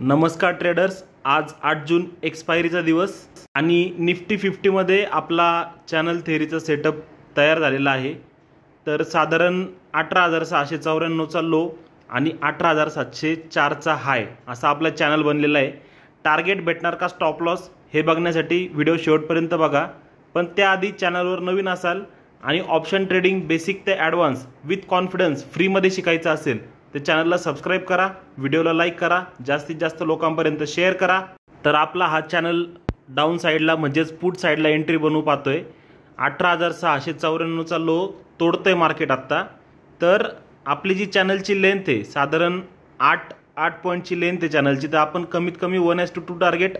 नमस्कार ट्रेडर्स आज आठ जून एक्सपायरीचा दिवस आणि निफ्टी फिफ्टीमध्ये आपला चॅनल थेरीचा सेटअप तयार झालेला आहे तर साधारण अठरा हजार सहाशे चौऱ्याण्णवचा लो आणि अठरा हजार सातशे चारचा हाय असा आपला चॅनल बनलेला आहे टार्गेट भेटणार का स्टॉप लॉस हे बघण्यासाठी व्हिडिओ शेवटपर्यंत बघा पण त्याआधी चॅनलवर नवीन असाल आणि ऑप्शन ट्रेडिंग बेसिक ते ॲडव्हान्स विथ कॉन्फिडन्स फ्रीमध्ये शिकायचं असेल ते चॅनलला सबस्क्राईब करा व्हिडिओला लाईक करा जास्तीत जास्त लोकांपर्यंत शेअर करा तर आपला हा चॅनल डाऊन साईडला म्हणजेच पुट साईडला एंट्री बनवू पाहतोय आहे अठरा हजार सहाशे चौऱ्याण्णवचा लो तोडतं आहे मार्केट आत्ता तर आपली जी चॅनलची लेंथ आहे साधारण आठ आठ पॉईंटची लेंथ आहे चॅनलची तर आपण कमीत कमी one is to two target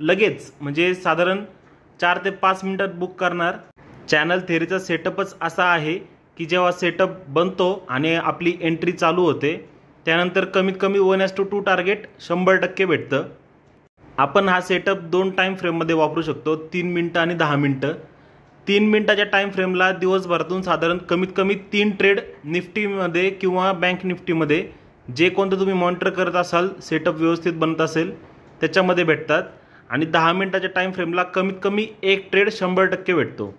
लगेच म्हणजे साधारण चार ते पाच मिनिटात बुक करणार चॅनल थेरीचा सेटअपच असा आहे की जेव्हा सेटअप बनतो आणि आपली एंट्री चालू होते त्यानंतर कमीत कमी one is to two target शंभर टक्के भेटतं आपण हा सेटअप दोन टाईम फ्रेममध्ये वापरू शकतो तीन मिनटं आणि दहा मिनटं तीन मिनटाच्या टाईम फ्रेमला दिवसभरातून साधारण कमीत कमी तीन ट्रेड निफ्टीमध्ये किंवा बँक निफ्टीमध्ये जे कोणतं तुम्ही मॉनिटर करत असाल सेटअप व्यवस्थित बनत असेल त्याच्यामध्ये भेटतात आणि दहा मिनटाच्या टाईम फ्रेमला कमीत कमी एक ट्रेड शंभर टक्के भेटतो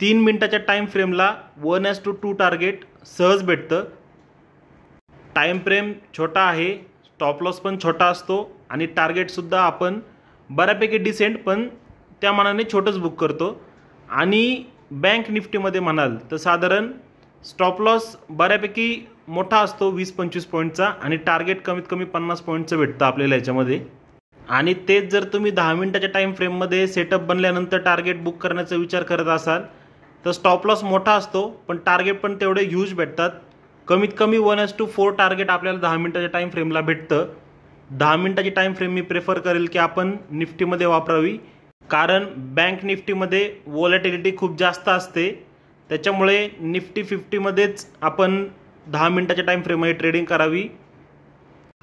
तीन मिनटाच्या टाइम फ्रेमला one is to two target सहज भेटतं टाइम फ्रेम छोटा आहे स्टॉप लॉस पण छोटा असतो आणि टार्गेटसुद्धा आपण बऱ्यापैकी डिसेंट पण त्या मानाने छोटंच बुक करतो आणि बँक निफ्टीमध्ये म्हणाल तर साधारण स्टॉप लॉस बऱ्यापैकी मोठा असतो वीस पंचवीस पॉईंटचा आणि टार्गेट कमीत कमी पन्नास पॉईंटचं भेटतं आपल्याला याच्यामध्ये आणि तेच जर तुम्ही दहा मिनटाच्या टाईम फ्रेममध्ये सेटअप बनल्यानंतर टार्गेट बुक करण्याचा विचार करत असाल तर स्टॉप लॉस मोठा असतो पण टार्गेट पण तेवढे ह्यूज भेटतात कमीत कमी one is to four target आपल्याला दहा मिनटाच्या टाईम फ्रेमला भेटतं दहा मिनिटाची टाईम फ्रेम मी प्रेफर करेल की आपण निफ्टीमध्ये वापरावी कारण बँक निफ्टीमध्ये वॉलेटिलिटी खूप जास्त असते त्याच्यामुळे निफ्टी फिफ्टीमध्येच आपण दहा मिनटाच्या टाईम फ्रेममध्ये ट्रेडिंग करावी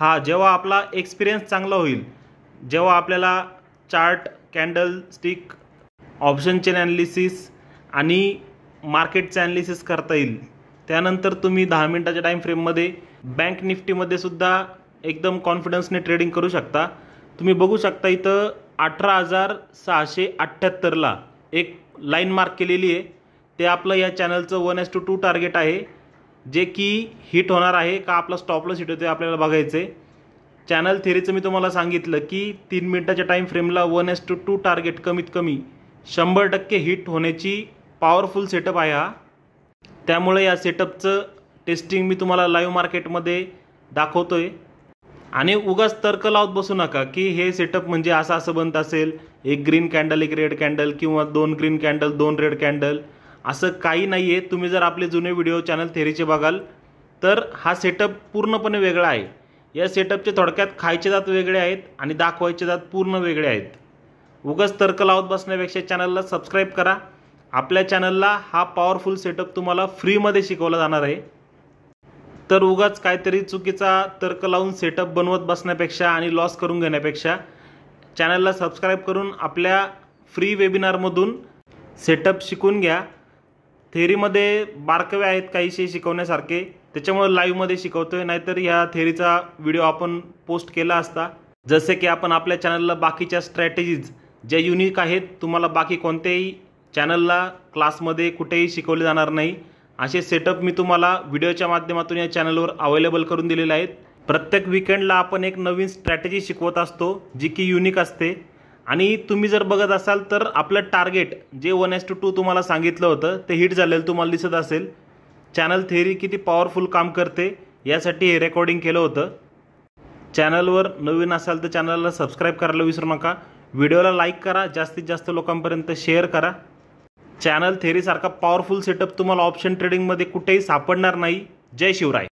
हा जेव्हा आपला एक्सपिरियन्स चांगला होईल जेव्हा आपल्याला chart candlestick option chain analysis आणि मार्केटचं ॲनालिसिस करता येईल त्यानंतर तुम्ही दहा मिनटाच्या टाईम फ्रेममध्ये बँक निफ्टीमध्ये सुद्धा एकदम कॉन्फिडन्सने ट्रेडिंग करू शकता तुम्ही बघू शकता इथं अठरा हजार सहाशे अठ्ठ्याहत्तरला एक लाईन मार्क केलेली आहे ते आपलं या चॅनलचं one is to two target आहे जे की हिट होणार आहे का आपला स्टॉपलस हिट होते आपल्याला बघायचं आहे चॅनल थेरीचं मी तुम्हाला सांगितलं की तीन मिनटाच्या टाईम फ्रेमला one is to two target कमीत कमी शंभर टक्के हिट होण्याची पॉवरफुल सेटअप आहे हा त्यामुळे या सेटअपचं टेस्टिंग मी तुम्हाला लाईव्ह मार्केटमध्ये दाखवतो आहे आणि उगाच तर्क लावत बसू नका की हे सेटअप म्हणजे असं असं बनत असेल एक ग्रीन कॅन्डल एक रेड कॅन्डल किंवा दोन ग्रीन कॅन्डल दोन रेड कॅन्डल असं काही नाही आहे तुम्ही जर आपले जुने व्हिडिओ चॅनल थेरीचे बघाल तर हा सेटअप पूर्णपणे वेगळा आहे या सेटअपचे थोडक्यात खायचे दात वेगळे आहेत आणि दाखवायचे दात पूर्ण वेगळे आहेत उगाच तर्क लावत बसण्यापेक्षा चॅनलला सबस्क्राईब करा आपल्या चॅनलला हा पॉवरफुल सेटअप तुम्हाला फ्रीमध्ये शिकवला जाणार आहे तर उगाच काहीतरी चुकीचा तर्क लावून सेटअप बनवत बसण्यापेक्षा आणि लॉस करून घेण्यापेक्षा चॅनलला सबस्क्राईब करून आपल्या फ्री वेबिनारमधून सेटअप शिकून घ्या थेरीमध्ये बारकवे आहेत काहीशी शिकवण्यासारखे त्याच्यामुळे लाईव्हमध्ये शिकवतो आहे नाहीतर ह्या थेरीचा व्हिडिओ आपण पोस्ट केला असता जसे की आपण आपल्या चॅनलला बाकीच्या स्ट्रॅटेजीज ज्या युनिक आहेत तुम्हाला बाकी कोणत्याही चॅनलला क्लासमध्ये कुठेही शिकवले जाणार नाही असे सेटअप मी तुम्हाला व्हिडिओच्या माध्यमातून या चॅनलवर अवेलेबल करून दिलेले आहेत प्रत्येक विकेंडला आपण एक नवीन स्ट्रॅटेजी शिकवत असतो जी की युनिक असते आणि तुम्ही जर बघत असाल तर आपलं टार्गेट जे वन एस टू टू तुम्हाला सांगितलं होतं ते हिट झालेलं तुम्हाला दिसत असेल चॅनल थेअरी किती पॉवरफुल काम करते यासाठी हे रेकॉर्डिंग केलं होतं चॅनलवर नवीन असाल तर चॅनलला सबस्क्राईब करायला विसरू नका व्हिडिओला लाईक करा जास्तीत जास्त लोकांपर्यंत शेअर करा चॅनल थेरीसारखा पॉवरफुल सेटअप तुम्हाला ऑप्शन ट्रेडिंगमध्ये कुठेही सापडणार नाही जय शिवराय